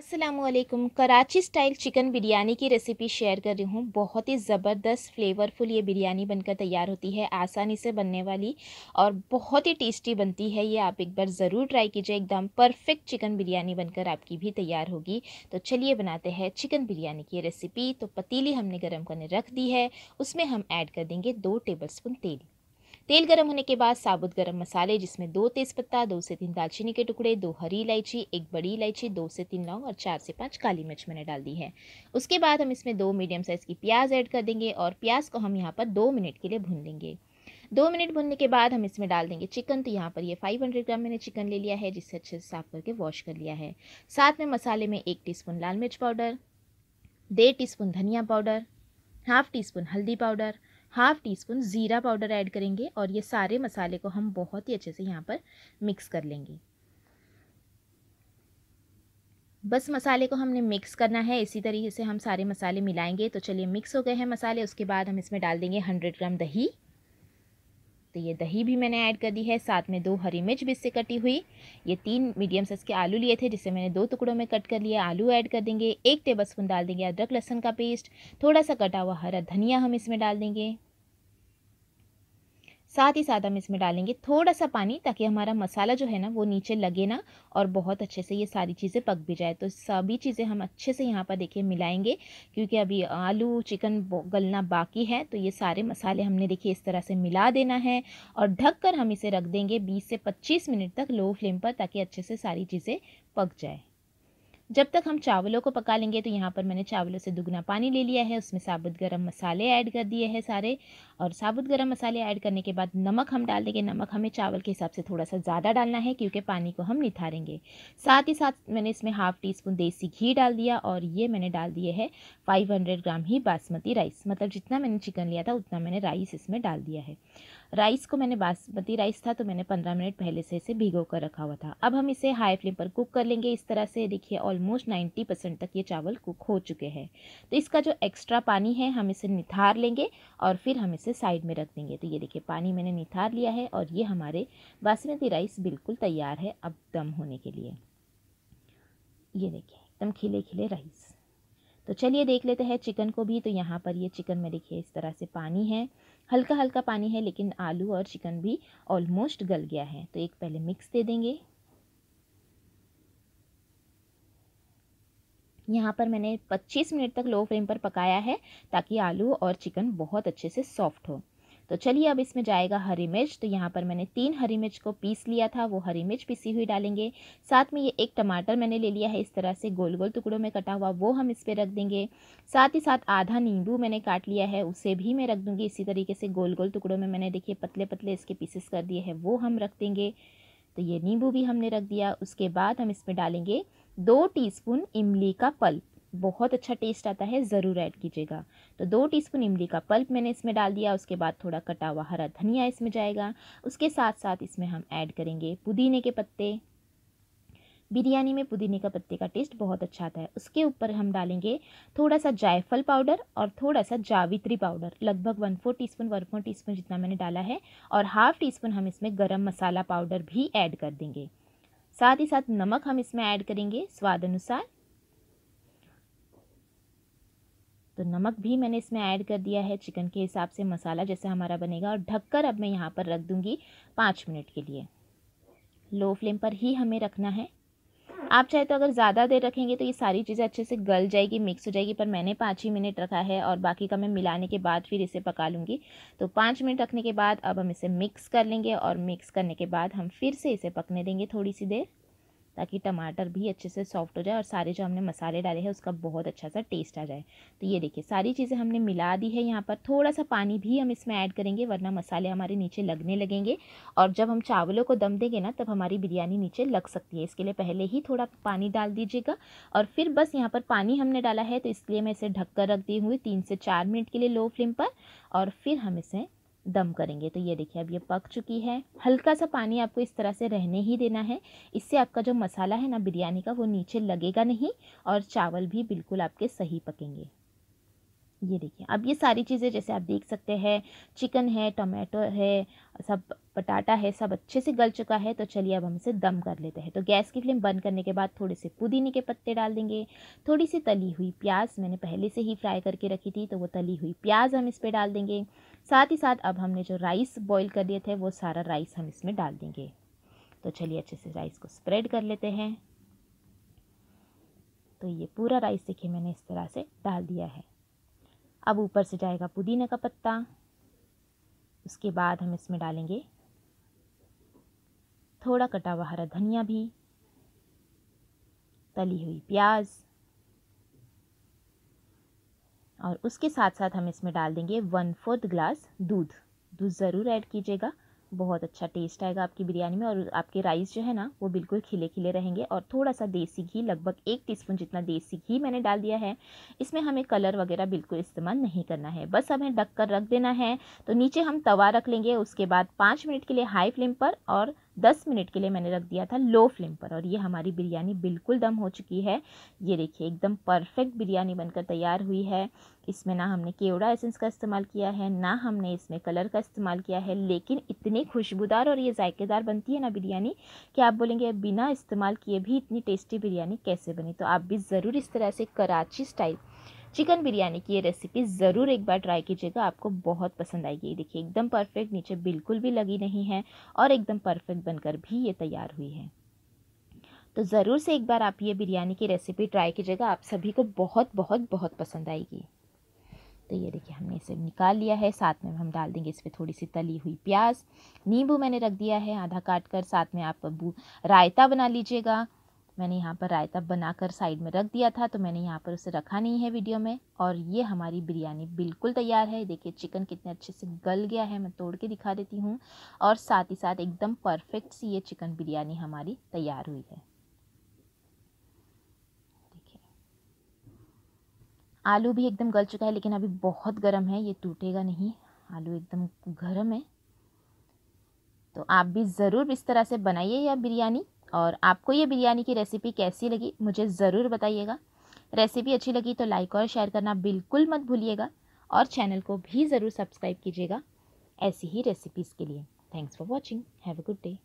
Aslam Karachi style chicken biryani की recipe share कर रही हूँ बहुत ही ज़बरदस्त फ्लेवरफुल ये बिरयानी बनकर तैयार होती है आसानी से बनने वाली और बहुत ही टेस्टी बनती है ये आप एक बार ज़रूर ट्राई कीजिए एकदम परफेक्ट चिकन बिरयानी बनकर आपकी भी तैयार होगी तो चलिए बनाते हैं चिकन बिरयानी की रेसिपी तो पतीली हमने गर्म करने रख दी है उसमें हम ऐड कर देंगे दो टेबल तेल तेल गर्म होने के बाद साबुत गर्म मसाले जिसमें दो तेज़पत्ता दो से तीन दालचीनी के टुकड़े दो हरी इलायची एक बड़ी इलायची दो से तीन लौंग और चार से पाँच काली मिर्च मैंने डाल दी है उसके बाद हम इसमें दो मीडियम साइज़ की प्याज ऐड कर देंगे और प्याज को हम यहाँ पर दो मिनट के लिए भून लेंगे दो मिनट भूनने के बाद हम इसमें डाल देंगे चिकन तो यहाँ पर ये 500 ग्राम मैंने चिकन ले लिया है जिसे अच्छे से साफ करके वॉश कर लिया है साथ में मसाले में एक टीस्पून लाल मिर्च पाउडर डेढ़ टीस्पून धनिया पाउडर हाफ टी स्पून हल्दी पाउडर हाफ़ टी स्पून ज़ीरा पाउडर ऐड करेंगे और ये सारे मसाले को हम बहुत ही अच्छे से यहाँ पर मिक्स कर लेंगे बस मसाले को हमने मिक्स करना है इसी तरीके से हम सारे मसाले मिलाएंगे तो चलिए मिक्स हो गए हैं मसाले उसके बाद हम इसमें डाल देंगे हंड्रेड ग्राम दही तो ये दही भी मैंने ऐड कर दी है साथ में दो हरी मिर्च भी इससे कटी हुई ये तीन मीडियम साइज़ के आलू लिए थे जिसे मैंने दो टुकड़ों में कट कर लिया आलू ऐड कर देंगे एक टेबल स्पून डाल देंगे अदरक लहसन का पेस्ट थोड़ा सा कटा हुआ हरा धनिया हम इसमें डाल देंगे साथ ही साथ हम इसमें डालेंगे थोड़ा सा पानी ताकि हमारा मसाला जो है ना वो नीचे लगे ना और बहुत अच्छे से ये सारी चीज़ें पक भी जाए तो सभी चीज़ें हम अच्छे से यहाँ पर देखिए मिलाएंगे क्योंकि अभी आलू चिकन गलना बाकी है तो ये सारे मसाले हमने देखिए इस तरह से मिला देना है और ढक कर हम इसे रख देंगे बीस से पच्चीस मिनट तक लो फ्लेम पर ताकि अच्छे से सारी चीज़ें पक जाए जब तक हम चावलों को पका लेंगे तो यहाँ पर मैंने चावलों से दुगना पानी ले लिया है उसमें साबुत गरम मसाले ऐड कर दिए हैं सारे और साबुत गर्म मसाले ऐड करने के बाद नमक हम डाल देंगे नमक हमें चावल के हिसाब से थोड़ा सा ज़्यादा डालना है क्योंकि पानी को हम निथारेंगे साथ ही साथ मैंने इसमें हाफ़ टी स्पून देसी घी डाल दिया और ये मैंने डाल दिए है 500 ग्राम ही बासमती राइस मतलब जितना मैंने चिकन लिया था उतना मैंने राइस इसमें डाल दिया है राइस को मैंने बासमती राइस था तो मैंने पंद्रह मिनट पहले से इसे भिगो कर रखा हुआ था अब हम इसे हाई फ्लेम पर कुक कर लेंगे इस तरह से देखिए ऑलमोस्ट नाइन्टी परसेंट तक ये चावल कुक हो चुके हैं तो इसका जो एक्स्ट्रा पानी है हम इसे निथार लेंगे और फिर हम इसे इसे साइड में रख देंगे तो ये देखिए पानी मैंने निथार लिया है और ये हमारे बासमती राइस बिल्कुल तैयार है अब दम होने के लिए ये देखिए एकदम खिले खिले राइस तो चलिए देख लेते हैं चिकन को भी तो यहाँ पर ये चिकन में देखिए इस तरह से पानी है हल्का हल्का पानी है लेकिन आलू और चिकन भी ऑलमोस्ट गल गया है तो एक पहले मिक्स दे देंगे यहाँ पर मैंने 25 मिनट तक लो फ्लेम पर पकाया है ताकि आलू और चिकन बहुत अच्छे से सॉफ्ट हो तो चलिए अब इसमें जाएगा हरी मिर्च तो यहाँ पर मैंने तीन हरी मिर्च को पीस लिया था वो हरी मिर्च पीसी हुई डालेंगे साथ में ये एक टमाटर मैंने ले लिया है इस तरह से गोल गोल टुकड़ों में कटा हुआ वो हम इस पर रख देंगे साथ ही साथ आधा नींबू मैंने काट लिया है उसे भी मैं रख दूँगी इसी तरीके से गोल गोल टुकड़ों में मैंने देखिए पतले पतले इसके पीसेस कर दिए हैं वो हम रख देंगे तो ये नींबू भी हमने रख दिया उसके बाद हम इसमें डालेंगे दो टीस्पून इमली का पल्प बहुत अच्छा टेस्ट आता है ज़रूर ऐड कीजिएगा तो दो टीस्पून इमली का पल्प मैंने इसमें डाल दिया उसके बाद थोड़ा कटा हुआ हरा धनिया इसमें जाएगा उसके साथ साथ इसमें हम ऐड करेंगे पुदीने के पत्ते बिरयानी में पुदीने का पत्ते का टेस्ट बहुत अच्छा आता है उसके ऊपर हम डालेंगे थोड़ा सा जायफल पाउडर और थोड़ा सा जावित्री पाउडर लगभग one four teaspoon one four teaspoon जितना मैंने डाला है और हाफ़ टी स्पून हम इसमें गरम मसाला पाउडर भी ऐड कर देंगे साथ ही साथ नमक हम इसमें ऐड करेंगे स्वाद अनुसार तो नमक भी मैंने इसमें ऐड कर दिया है चिकन के हिसाब से मसाला जैसा हमारा बनेगा और ढककर अब मैं यहाँ पर रख दूँगी पाँच मिनट के लिए लो फ्लेम पर ही हमें रखना है आप चाहे तो अगर ज़्यादा देर रखेंगे तो ये सारी चीज़ें अच्छे से गल जाएगी मिक्स हो जाएगी पर मैंने पाँच ही मिनट रखा है और बाकी का मैं मिलाने के बाद फिर इसे पका लूँगी तो पाँच मिनट रखने के बाद अब हम इसे मिक्स कर लेंगे और मिक्स करने के बाद हम फिर से इसे पकने देंगे थोड़ी सी देर ताकि टमाटर भी अच्छे से सॉफ्ट हो जाए और सारे जो हमने मसाले डाले हैं उसका बहुत अच्छा सा टेस्ट आ जाए तो ये देखिए सारी चीज़ें हमने मिला दी है यहाँ पर थोड़ा सा पानी भी हम इसमें ऐड करेंगे वरना मसाले हमारे नीचे लगने लगेंगे और जब हम चावलों को दम देंगे ना तब हमारी बिरयानी नीचे लग सकती है इसके लिए पहले ही थोड़ा पानी डाल दीजिएगा और फिर बस यहाँ पर पानी हमने डाला है तो इसलिए मैं इसे ढक कर रख दी हुई तीन से चार मिनट के लिए लो फ्लेम पर और फिर हम इसे दम करेंगे तो ये देखिए अब ये पक चुकी है हल्का सा पानी आपको इस तरह से रहने ही देना है इससे आपका जो मसाला है ना बिरयानी का वो नीचे लगेगा नहीं और चावल भी बिल्कुल आपके सही पकेंगे ये देखिए अब ये सारी चीज़ें जैसे आप देख सकते हैं चिकन है टमाटो है सब पटाटा है सब अच्छे से गल चुका है तो चलिए अब हम इसे दम कर लेते हैं तो गैस की फ्लेम बंद करने के बाद थोड़े से पुदीने के पत्ते डाल देंगे थोड़ी सी तली हुई प्याज मैंने पहले से ही फ्राई करके रखी थी तो वो तली हुई प्याज हम इस पर डाल देंगे साथ ही साथ अब हमने जो राइस बॉयल कर लिए थे वो सारा राइस हम इसमें डाल देंगे तो चलिए अच्छे से राइस को स्प्रेड कर लेते हैं तो ये पूरा राइस देखिए मैंने इस तरह से डाल दिया है अब ऊपर से जाएगा पुदीने का पत्ता उसके बाद हम इसमें डालेंगे थोड़ा कटा हुआ हरा धनिया भी तली हुई प्याज और उसके साथ साथ हम इसमें डाल देंगे वन फोर्थ ग्लास दूध दूध ज़रूर ऐड कीजिएगा बहुत अच्छा टेस्ट आएगा आपकी बिरयानी में और आपके राइस जो है ना वो बिल्कुल खिले खिले रहेंगे और थोड़ा सा देसी घी लगभग एक टीस्पून जितना देसी घी मैंने डाल दिया है इसमें हमें कलर वगैरह बिल्कुल इस्तेमाल नहीं करना है बस हमें ढक कर रख देना है तो नीचे हम तवा रख लेंगे उसके बाद पाँच मिनट के लिए हाई फ्लेम पर और 10 मिनट के लिए मैंने रख दिया था लो फ्लेम पर और ये हमारी बिरयानी बिल्कुल दम हो चुकी है ये देखिए एकदम परफेक्ट बिरयानी बनकर तैयार हुई है इसमें ना हमने केवड़ा एसेंस का इस्तेमाल किया है ना हमने इसमें कलर का इस्तेमाल किया है लेकिन इतनी खुशबूदार और ये जायकेदार बनती है ना बिरयानी कि आप बोलेंगे बिना इस्तेमाल किए भी इतनी टेस्टी बिरयानी कैसे बनी तो आप भी ज़रूर इस तरह से कराची स्टाइल चिकन बिरयानी की ये रेसिपी ज़रूर एक बार ट्राई कीजिएगा आपको बहुत पसंद आएगी देखिए एकदम परफेक्ट नीचे बिल्कुल भी लगी नहीं है और एकदम परफेक्ट बनकर भी ये तैयार हुई है तो ज़रूर से एक बार आप ये बिरयानी की रेसिपी ट्राई कीजिएगा आप सभी को बहुत बहुत बहुत पसंद आएगी तो ये देखिए हमने इसे निकाल लिया है साथ में हम डाल देंगे इस पर थोड़ी सी तली हुई प्याज नींबू मैंने रख दिया है आधा काट कर साथ में आप रायता बना लीजिएगा मैंने यहाँ पर रायता बनाकर साइड में रख दिया था तो मैंने यहाँ पर उसे रखा नहीं है वीडियो में और ये हमारी बिरयानी बिल्कुल तैयार है देखिए चिकन कितने अच्छे से गल गया है मैं तोड़ के दिखा देती हूँ और साथ ही साथ एकदम परफेक्ट सी ये चिकन बिरयानी हमारी तैयार हुई है आलू भी एकदम गल चुका है लेकिन अभी बहुत गर्म है ये टूटेगा नहीं आलू एकदम गर्म है तो आप भी ज़रूर इस तरह से बनाइए यह बिरयानी और आपको ये बिरयानी की रेसिपी कैसी लगी मुझे ज़रूर बताइएगा रेसिपी अच्छी लगी तो लाइक और शेयर करना बिल्कुल मत भूलिएगा और चैनल को भी ज़रूर सब्सक्राइब कीजिएगा ऐसी ही रेसिपीज़ के लिए thanks for watching have a good day